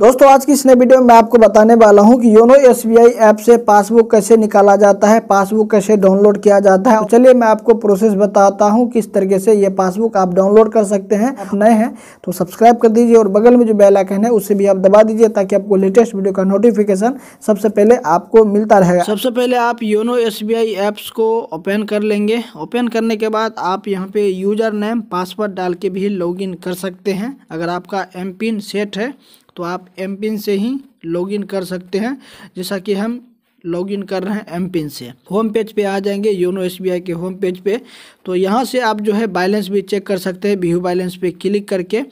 दोस्तों आज की इस नए वीडियो में मैं आपको बताने वाला हूं कि योनो एसबीआई ऐप से पासबुक कैसे निकाला जाता है पासबुक कैसे डाउनलोड किया जाता है तो चलिए मैं आपको प्रोसेस बताता हूं किस तरीके से ये पासबुक आप डाउनलोड कर सकते हैं आप नए हैं तो सब्सक्राइब कर दीजिए और बगल में जो बेल आइकन है उसे भी आप दबा दीजिए ताकि आपको लेटेस्ट वीडियो का नोटिफिकेशन सबसे पहले आपको मिलता रहेगा सबसे पहले आप योनो एस ऐप्स को ओपन कर लेंगे ओपन करने के बाद आप यहाँ पे यूजर नेम पासवर्ड डाल के भी लॉग कर सकते हैं अगर आपका एम पिन सेट है तो आप एम पिन से ही लॉगिन कर सकते हैं जैसा कि हम लॉगिन कर रहे हैं एम पिन से होम पेज पे आ जाएंगे योनो एस के होम पेज पे तो यहाँ से आप जो है बैलेंस भी चेक कर सकते हैं व्यू बैलेंस पे क्लिक करके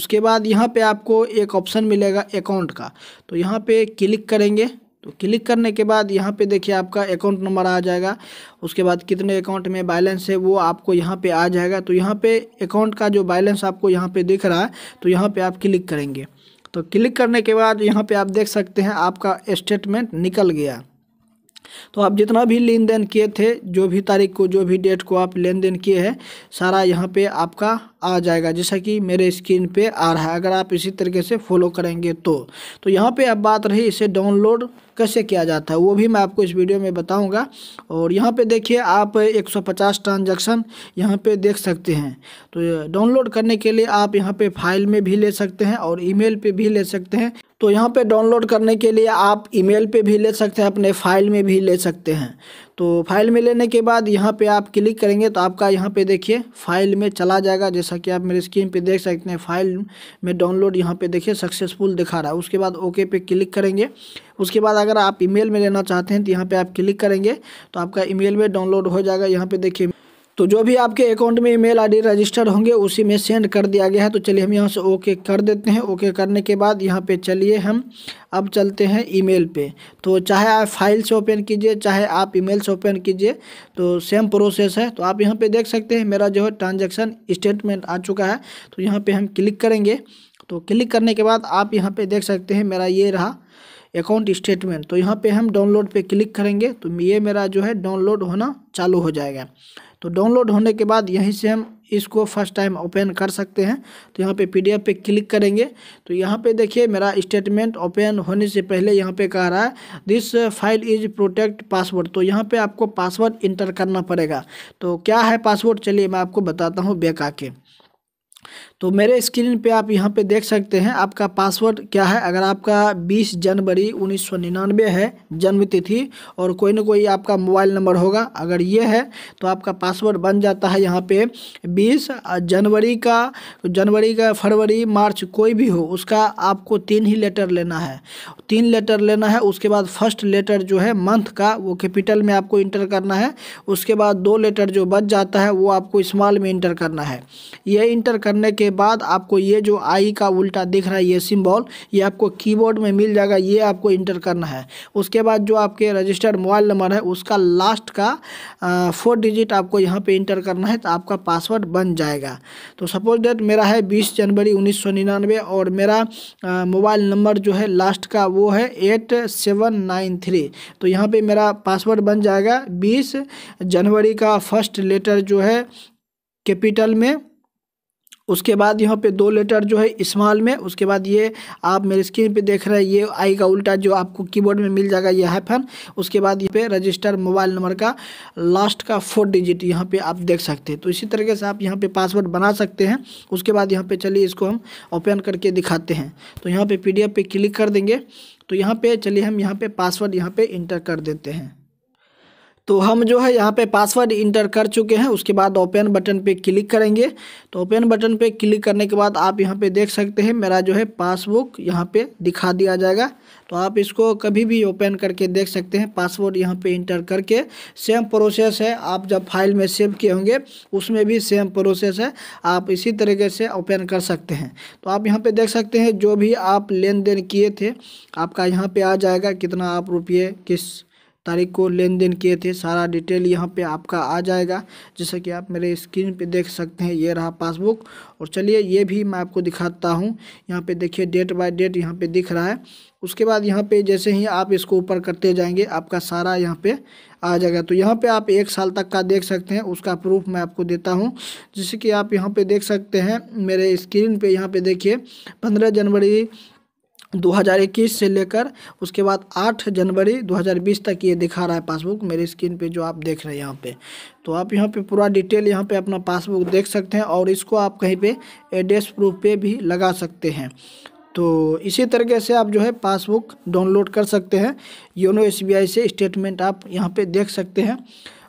उसके बाद यहाँ पे आपको एक ऑप्शन मिलेगा अकाउंट का तो यहाँ पे क्लिक करेंगे तो क्लिक करने के बाद यहाँ पे देखिए आपका अकाउंट नंबर आ जाएगा उसके बाद कितने अकाउंट में बैलेंस है वो आपको यहाँ पे आ जाएगा तो यहाँ पे अकाउंट का जो बैलेंस आपको यहाँ पे दिख रहा है तो यहाँ पे आप क्लिक करेंगे तो क्लिक करने के बाद यहाँ पे आप देख सकते हैं आपका स्टेटमेंट निकल गया तो आप जितना भी लेन देन किए थे जो भी तारीख को जो भी डेट को आप लेन देन किए हैं सारा यहाँ पे आपका आ जाएगा जैसा कि मेरे स्क्रीन पे आ रहा है अगर आप इसी तरीके से फॉलो करेंगे तो तो यहाँ पे अब बात रही इसे डाउनलोड कैसे किया जाता है वो भी मैं आपको इस वीडियो में बताऊँगा और यहाँ पे देखिए आप एक सौ पचास ट्रांजेक्शन यहाँ पर देख सकते हैं तो डाउनलोड करने के लिए आप यहाँ पर फाइल में भी ले सकते हैं और ईमेल पे भी ले सकते हैं तो यहाँ पे डाउनलोड करने के लिए आप ईमेल पे भी ले सकते हैं अपने फाइल में भी ले सकते हैं तो फाइल में लेने के बाद यहाँ पे आप क्लिक करेंगे तो आपका यहाँ पे देखिए फाइल में चला जाएगा जैसा कि आप मेरे स्क्रीन पे देख सकते हैं फाइल में डाउनलोड यहाँ पे देखिए सक्सेसफुल दिखा रहा है उसके बाद ओके पे क्लिक करेंगे उसके बाद अगर आप ईमेल में लेना चाहते हैं तो यहाँ पे आप क्लिक करेंगे तो आपका ईमेल में डाउनलोड हो जाएगा यहाँ पे देखिए तो जो भी आपके अकाउंट में ईमेल आईडी रजिस्टर्ड होंगे उसी में सेंड कर दिया गया है तो चलिए हम यहाँ से ओके कर देते हैं ओके करने के बाद यहाँ पे चलिए हम अब चलते हैं ईमेल पे तो चाहे आप फाइल से ओपन कीजिए चाहे आप ईमेल से ओपन कीजिए तो सेम प्रोसेस है तो आप यहाँ पे देख सकते हैं मेरा जो है ट्रांजेक्शन स्टेटमेंट आ चुका है तो यहाँ पर हम क्लिक करेंगे तो क्लिक करने के बाद आप यहाँ पर देख सकते हैं मेरा ये रहा अकाउंट स्टेटमेंट तो यहाँ पर हम डाउनलोड पर क्लिक करेंगे तो ये मेरा जो है डाउनलोड होना चालू हो जाएगा तो डाउनलोड होने के बाद यहीं से हम इसको फर्स्ट टाइम ओपन कर सकते हैं तो यहाँ पे पीडीएफ पे क्लिक करेंगे तो यहाँ पे देखिए मेरा स्टेटमेंट ओपन होने से पहले यहाँ पे कह रहा है this file is protect password तो यहाँ पे आपको पासवर्ड इंटर करना पड़ेगा तो क्या है पासवर्ड चलिए मैं आपको बताता हूँ बेका आके तो मेरे स्क्रीन पे आप यहाँ पे देख सकते हैं आपका पासवर्ड क्या है अगर आपका 20 जनवरी उन्नीस है जन्म तिथि और कोई ना कोई आपका मोबाइल नंबर होगा अगर ये है तो आपका पासवर्ड बन जाता है यहाँ पे 20 जनवरी का जनवरी का फरवरी मार्च कोई भी हो उसका आपको तीन ही लेटर लेना है तीन लेटर लेना है उसके बाद फर्स्ट लेटर जो है मंथ का वो कैपिटल में आपको इंटर करना है उसके बाद दो लेटर जो बच जाता है वो आपको इस्माल में इंटर करना है ये इंटर कर करने के बाद आपको ये जो आई का उल्टा दिख रहा है ये सिम्बॉल ये आपको कीबोर्ड में मिल जाएगा ये आपको इंटर करना है उसके बाद जो आपके रजिस्टर्ड मोबाइल नंबर है उसका लास्ट का फोर डिजिट आपको यहाँ पे इंटर करना है तो आपका पासवर्ड बन जाएगा तो सपोज डेट मेरा है बीस जनवरी उन्नीस और मेरा मोबाइल नंबर जो है लास्ट का वो है एट सेवन नाइन थ्री तो यहाँ पे मेरा पासवर्ड बन जाएगा बीस जनवरी का फर्स्ट लेटर जो है कैपिटल में उसके बाद यहाँ पे दो लेटर जो है इस्माल में उसके बाद ये आप मेरे स्क्रीन पे देख रहे हैं ये आई का उल्टा जो आपको कीबोर्ड में मिल जाएगा ये हैफन उसके बाद यहाँ पे रजिस्टर मोबाइल नंबर का लास्ट का फोर डिजिट यहाँ पे आप देख सकते हैं तो इसी तरीके से आप यहाँ पे पासवर्ड बना सकते हैं उसके बाद यहाँ पर चलिए इसको हम ओपन करके दिखाते हैं तो यहाँ पर पी पे क्लिक कर देंगे तो यहाँ पर चलिए हम यहाँ पर पासवर्ड यहाँ पर इंटर कर देते हैं तो हम जो है यहाँ पे पासवर्ड इंटर कर चुके हैं उसके बाद ओपन बटन पे क्लिक करेंगे तो ओपन बटन पे क्लिक करने के बाद आप यहाँ पे देख सकते हैं मेरा जो है पासबुक यहाँ पे दिखा दिया जाएगा तो आप इसको कभी भी ओपन करके देख सकते हैं पासवर्ड यहाँ पे इंटर करके सेम प्रोसेस है आप जब फाइल में सेव किए होंगे उसमें भी सेम प्रोसेस है आप इसी तरीके से ओपन कर सकते हैं तो आप यहाँ पर देख सकते हैं जो भी आप लेन देन किए थे आपका यहाँ पर आ जाएगा कितना आप रुपये किस तारीख को लेन देन किए थे सारा डिटेल यहाँ पे आपका आ जाएगा जैसे कि आप मेरे स्क्रीन पे देख सकते हैं ये रहा पासबुक और चलिए ये भी मैं आपको दिखाता हूँ यहाँ पे देखिए डेट बाय डेट यहाँ पे दिख रहा है उसके बाद यहाँ पे जैसे ही आप इसको ऊपर करते जाएंगे आपका सारा यहाँ पे आ जाएगा तो यहाँ पे आप एक साल तक का देख सकते हैं उसका प्रूफ मैं आपको देता हूँ जैसे कि आप यहाँ पे देख सकते हैं मेरे स्क्रीन पे यहाँ पे देखिए पंद्रह जनवरी 2021 से लेकर उसके बाद 8 जनवरी 2020 तक ये दिखा रहा है पासबुक मेरे स्क्रीन पे जो आप देख रहे हैं यहाँ पे तो आप यहाँ पे पूरा डिटेल यहाँ पे अपना पासबुक देख सकते हैं और इसको आप कहीं पे एड्रेस प्रूफ पे भी लगा सकते हैं तो इसी तरीके से आप जो है पासबुक डाउनलोड कर सकते हैं योनो एस से स्टेटमेंट आप यहाँ पर देख सकते हैं